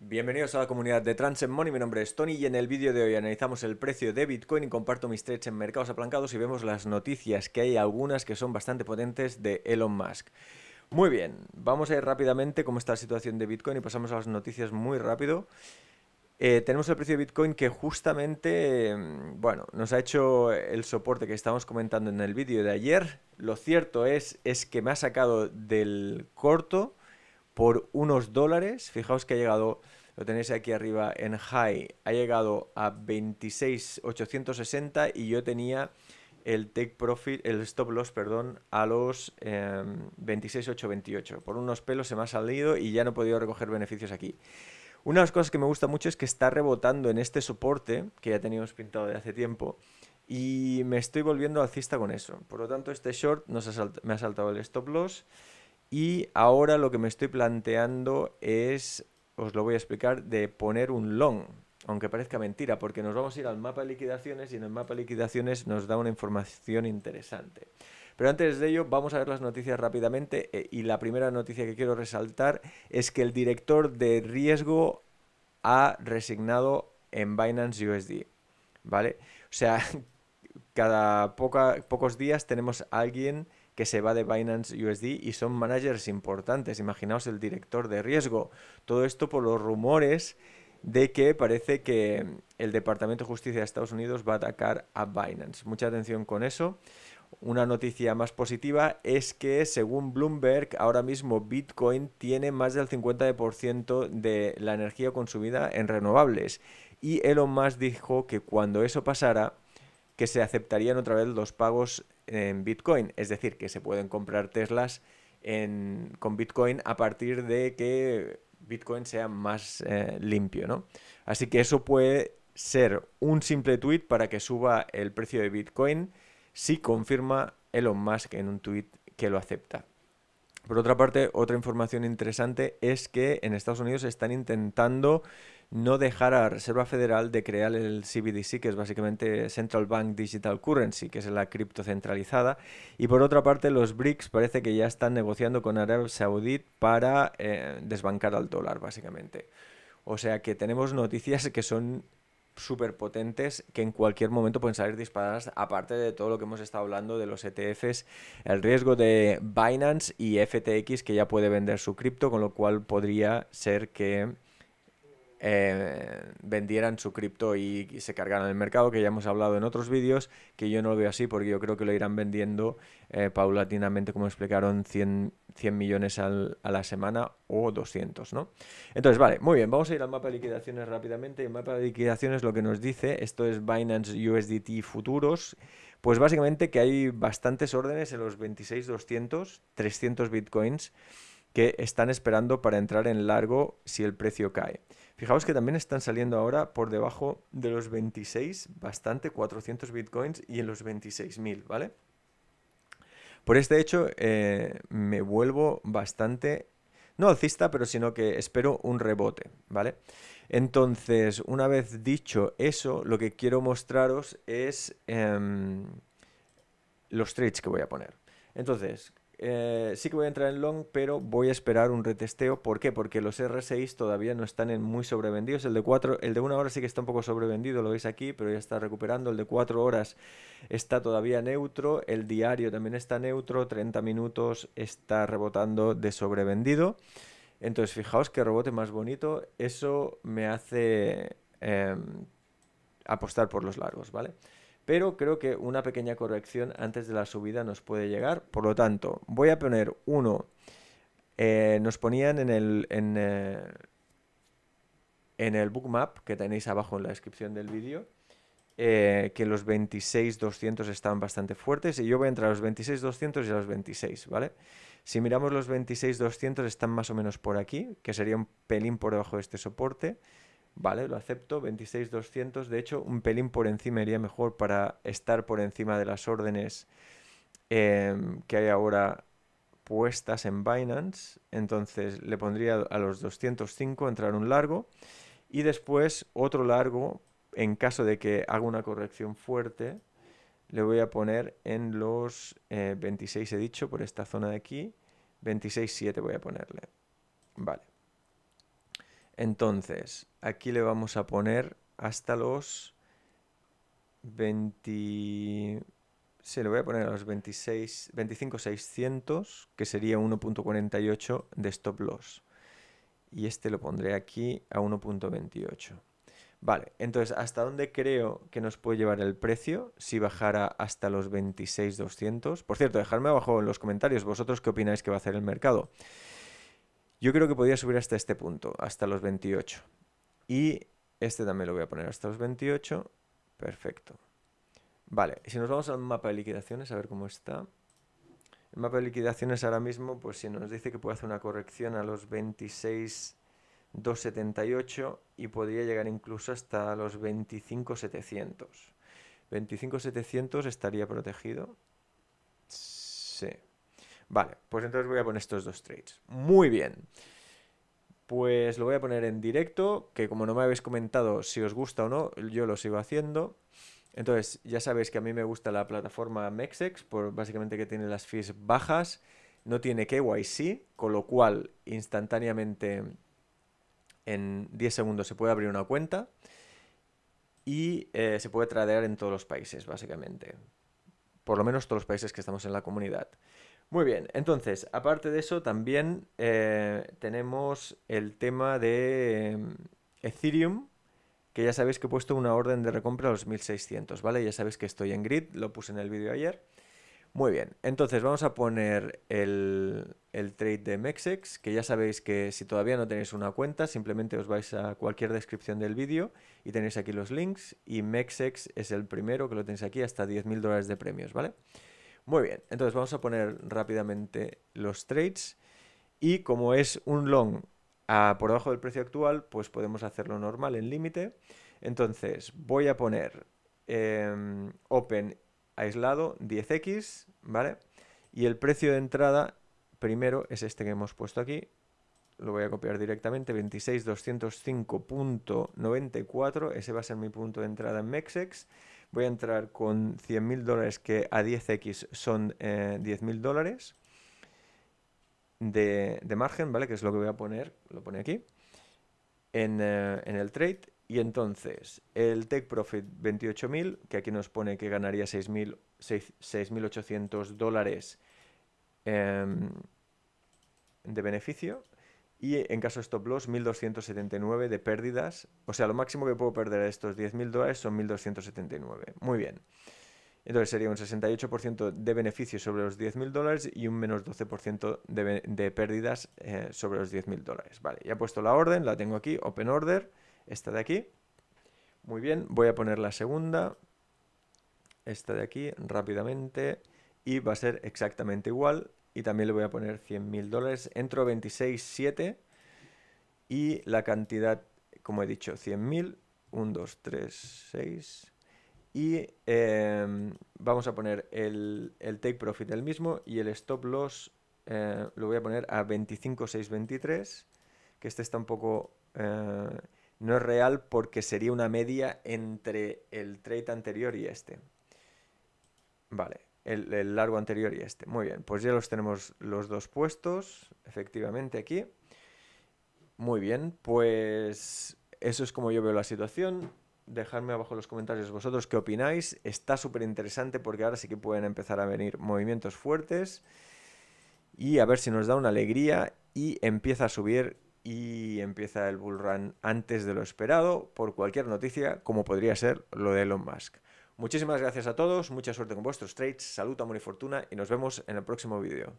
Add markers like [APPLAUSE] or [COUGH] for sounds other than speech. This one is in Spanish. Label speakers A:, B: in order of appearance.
A: Bienvenidos a la comunidad de TransMoney. Money, mi nombre es Tony y en el vídeo de hoy analizamos el precio de Bitcoin y comparto mis trades en mercados aplancados y vemos las noticias que hay algunas que son bastante potentes de Elon Musk. Muy bien, vamos a ir rápidamente cómo está la situación de Bitcoin y pasamos a las noticias muy rápido. Eh, tenemos el precio de Bitcoin que justamente, mm, bueno, nos ha hecho el soporte que estábamos comentando en el vídeo de ayer. Lo cierto es, es que me ha sacado del corto, por unos dólares. Fijaos que ha llegado, lo tenéis aquí arriba en high, ha llegado a 26,860 y yo tenía el take profit, el stop loss, perdón, a los 26,828. Em, por unos pelos se me ha salido y ya no he podido recoger beneficios aquí. Una de las cosas que me gusta mucho es que está rebotando en este soporte que ya teníamos pintado de hace tiempo y me estoy volviendo alcista con eso. Por lo tanto, este short me ha saltado el stop loss y ahora lo que me estoy planteando es, os lo voy a explicar, de poner un long, aunque parezca mentira, porque nos vamos a ir al mapa de liquidaciones y en el mapa de liquidaciones nos da una información interesante. Pero antes de ello, vamos a ver las noticias rápidamente eh, y la primera noticia que quiero resaltar es que el director de riesgo ha resignado en Binance USD, ¿vale? O sea, [LAUGHS] cada poca, pocos días tenemos a alguien que se va de Binance USD y son managers importantes. Imaginaos el director de riesgo. Todo esto por los rumores de que parece que el Departamento de Justicia de Estados Unidos va a atacar a Binance. Mucha atención con eso. Una noticia más positiva es que según Bloomberg ahora mismo Bitcoin tiene más del 50% de la energía consumida en renovables y Elon Musk dijo que cuando eso pasara que se aceptarían otra vez los pagos en Bitcoin. Es decir, que se pueden comprar Teslas con Bitcoin a partir de que Bitcoin sea más eh, limpio, Así que eso puede ser un simple tuit para que suba el precio de Bitcoin si confirma Elon Musk en un tuit que lo acepta. Por otra parte, otra información interesante es que en Estados Unidos están intentando no dejar a la Reserva Federal de crear el CBDC, que es básicamente Central Bank Digital Currency, que es la cripto centralizada. Y por otra parte, los BRICS parece que ya están negociando con Arabia Saudí para eh, desbancar al dólar, básicamente. O sea que tenemos noticias que son súper potentes que en cualquier momento pueden salir disparadas, aparte de todo lo que hemos estado hablando de los ETFs, el riesgo de Binance y FTX que ya puede vender su cripto, con lo cual podría ser que eh, vendieran su cripto y, se cargaran el mercado, que ya hemos hablado en otros vídeos, que yo no lo veo así porque yo creo que lo irán vendiendo eh, paulatinamente, como explicaron, 100, 100 millones a la semana o 200, ¿no? Entonces, vale, muy bien, vamos a ir al mapa de liquidaciones rápidamente. el mapa de liquidaciones lo que nos dice, esto es Binance USDT Futuros, pues básicamente que hay bastantes órdenes en los 26.200, 300 bitcoins que están esperando para entrar en largo si el precio cae. Fijaos que también están saliendo ahora por debajo de los 26, bastante, 400 bitcoins y en los 26.000, ¿vale? Por este hecho eh, me vuelvo bastante, no alcista, pero sino que espero un rebote, ¿vale? Entonces, una vez dicho eso, lo que quiero mostraros es em, los trades que voy a poner. Entonces, eh, sí que voy a entrar en long, pero voy a esperar un retesteo. ¿Por qué? Porque los RSIs todavía no están en muy sobrevendidos. El de 4, el de 1 hora sí que está un poco sobrevendido, lo veis aquí, pero ya está recuperando. El de 4 horas está todavía neutro. El diario también está neutro. 30 minutos está rebotando de sobrevendido. Entonces, fijaos que rebote más bonito. Eso me hace em, apostar por los largos, ¿vale? vale pero creo que una pequeña corrección antes de la subida nos puede llegar. Por lo tanto, voy a poner uno. Eh, nos ponían en el, eh, en, el bookmap que tenéis abajo en la descripción del vídeo. Eh, que los 26.200 están bastante fuertes y yo voy a entrar a los 26.200 y a los 26, ¿vale? Si miramos los 26.200 están más o menos por aquí, que sería un pelín por debajo de este soporte. Vale, lo acepto, 26.200. De hecho, un pelín por encima iría mejor para estar por encima de las órdenes em, que hay ahora puestas en Binance. Entonces le pondría a los 205 entrar un largo y después otro largo en caso de que haga una corrección fuerte. Le voy a poner en los 26, eh, he dicho, por esta zona de aquí. 26.7 voy a ponerle. Vale. Entonces, aquí le vamos a poner hasta los 20... voy a poner a los 25.600, que sería 1.48 de stop loss. Y este lo pondré aquí a 1.28. Vale, entonces, ¿hasta dónde creo que nos puede llevar el precio si bajara hasta los 26.200? Por cierto, dejadme abajo en los comentarios vosotros qué opináis que va a hacer el mercado. Yo creo que podría subir hasta este punto, hasta los 28. Y este también lo voy a poner hasta los 28. Perfecto. Vale, si nos vamos al mapa de liquidaciones, a ver cómo está. El mapa de liquidaciones ahora mismo, pues si nos dice que puede hacer una corrección a los 26.278 y podría llegar incluso hasta los 25.700. 25.700 estaría protegido. Sí. Vale, pues entonces voy a poner estos dos trades. Muy bien. Pues lo voy a poner en directo, que como no me habéis comentado si os gusta o no, yo lo sigo haciendo. Entonces, ya sabéis que a mí me gusta la plataforma Mexex, por básicamente que tiene las fees bajas, no tiene KYC, con lo cual instantáneamente en 10 segundos se puede abrir una cuenta y eh, se puede tradear en todos los países, básicamente. Por lo menos todos los países que estamos en la comunidad. Muy bien, entonces, aparte de eso, también eh, tenemos el tema de em, Ethereum, que ya sabéis que he puesto una orden de recompra a los 1600, ¿vale? Ya sabéis que estoy en grid, lo puse en el vídeo ayer. Muy bien, entonces vamos a poner el, trade de Mexex, que ya sabéis que si todavía no tenéis una cuenta, simplemente os vais a cualquier descripción del vídeo y tenéis aquí los links. Y Mexex es el primero que lo tenéis aquí hasta 10.000 dólares de premios, ¿vale? vale muy bien, entonces vamos a poner rápidamente los trades y como es un long por debajo del precio actual, pues podemos hacerlo normal en límite. Entonces voy a poner em, open aislado 10x, ¿vale? Y el precio de entrada primero es este que hemos puesto aquí. Lo voy a copiar directamente, 26.205.94, ese va a ser mi punto de entrada en Mexex voy a entrar con 100.000 dólares que a 10x son 10.000 eh, dólares de, margen, ¿vale? Que es lo que voy a poner, lo pone aquí, en, eh, el trade. Y entonces, el take profit 28.000, que aquí nos pone que ganaría 6.800 dólares em, de beneficio. Y en caso de stop loss, 1.279 de pérdidas. O sea, lo máximo que puedo perder a estos 10.000 dólares son 1.279. Muy bien. Entonces sería un 68% de beneficio sobre los 10.000 dólares y un menos 12% de, de, pérdidas eh, sobre los 10.000 dólares. Vale, ya he puesto la orden, la tengo aquí, open order, esta de aquí. Muy bien, voy a poner la segunda, esta de aquí, rápidamente. Y va a ser exactamente igual, y también le voy a poner 100.000 dólares. Entro 26.7 y la cantidad, como he dicho, 100.000 1, 2, 3, 6. Y em, vamos a poner el, take profit del mismo y el stop loss eh, lo voy a poner a 25.623, que este está un poco... Eh, no es real porque sería una media entre el trade anterior y este. Vale, el, largo anterior y este. Muy bien, pues ya los tenemos los dos puestos, efectivamente aquí. Muy bien, pues eso es como yo veo la situación. Dejadme abajo en los comentarios vosotros qué opináis. Está súper interesante porque ahora sí que pueden empezar a venir movimientos fuertes. Y a ver si nos da una alegría y empieza a subir y empieza el bull run antes de lo esperado por cualquier noticia como podría ser lo de Elon Musk. Muchísimas gracias a todos, mucha suerte con vuestros trades, salud, a y fortuna y nos vemos en el próximo vídeo.